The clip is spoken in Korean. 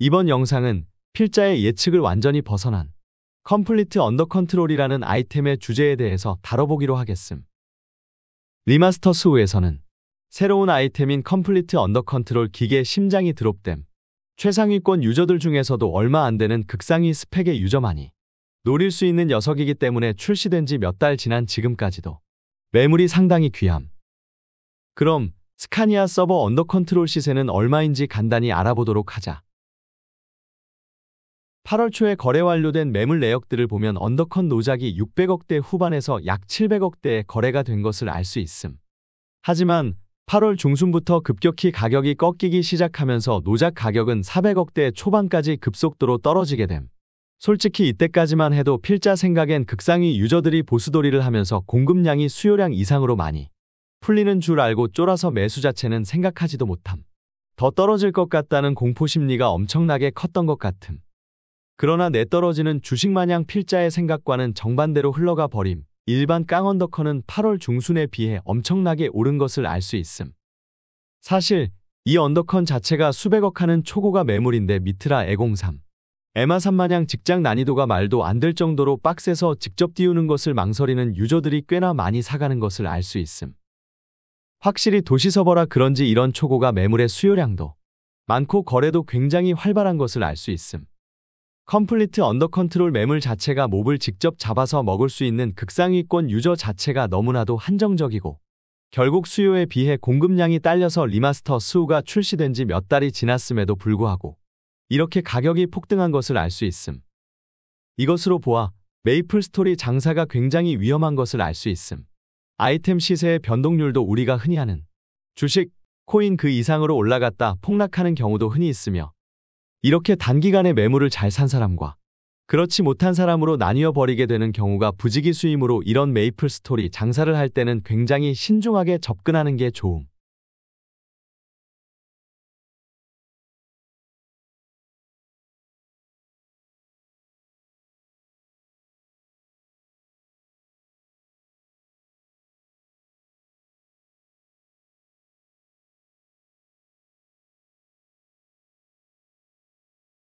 이번 영상은 필자의 예측을 완전히 벗어난 컴플리트 언더 컨트롤이라는 아이템의 주제에 대해서 다뤄보기로 하겠음. 리마스터 스 수에서는 새로운 아이템인 컴플리트 언더 컨트롤 기계 심장이 드롭됨. 최상위권 유저들 중에서도 얼마 안 되는 극상위 스펙의 유저만이 노릴 수 있는 녀석이기 때문에 출시된 지 몇 달 지난 지금까지도 매물이 상당히 귀함. 그럼 스카니아 서버 언더 컨트롤 시세는 얼마인지 간단히 알아보도록 하자. 8월 초에 거래 완료된 매물 내역들을 보면 언더컷 노작이 600억대 후반에서 약 700억대에 거래가 된 것을 알 수 있음. 하지만 8월 중순부터 급격히 가격이 꺾이기 시작하면서 노작 가격은 400억대 초반까지 급속도로 떨어지게 됨. 솔직히 이때까지만 해도 필자 생각엔 극상위 유저들이 보수돌이를 하면서 공급량이 수요량 이상으로 많이 풀리는 줄 알고 쫄아서 매수 자체는 생각하지도 못함. 더 떨어질 것 같다는 공포심리가 엄청나게 컸던 것 같음. 그러나 내떨어지는 주식 마냥 필자의 생각과는 정반대로 흘러가 버림. 일반 깡언더커는 8월 중순에 비해 엄청나게 오른 것을 알 수 있음. 사실 이 언더컨 자체가 수백억 하는 초고가 매물인데 미트라 애공삼. 에마3 마냥 직장 난이도가 말도 안 될 정도로 박스에서 직접 띄우는 것을 망설이는 유저들이 꽤나 많이 사가는 것을 알 수 있음. 확실히 도시서버라 그런지 이런 초고가 매물의 수요량도 많고 거래도 굉장히 활발한 것을 알 수 있음. 컴플리트 언더컨트롤 매물 자체가 몹을 직접 잡아서 먹을 수 있는 극상위권 유저 자체가 너무나도 한정적이고 결국 수요에 비해 공급량이 딸려서 리마스터 수호가 출시된 지 몇 달이 지났음에도 불구하고 이렇게 가격이 폭등한 것을 알 수 있음. 이것으로 보아 메이플 스토리 장사가 굉장히 위험한 것을 알 수 있음. 아이템 시세의 변동률도 우리가 흔히 하는 주식, 코인 그 이상으로 올라갔다 폭락하는 경우도 흔히 있으며 이렇게 단기간에 매물을 잘 산 사람과 그렇지 못한 사람으로 나뉘어 버리게 되는 경우가 부지기수이므로 이런 메이플 스토리 장사를 할 때는 굉장히 신중하게 접근하는 게 좋음.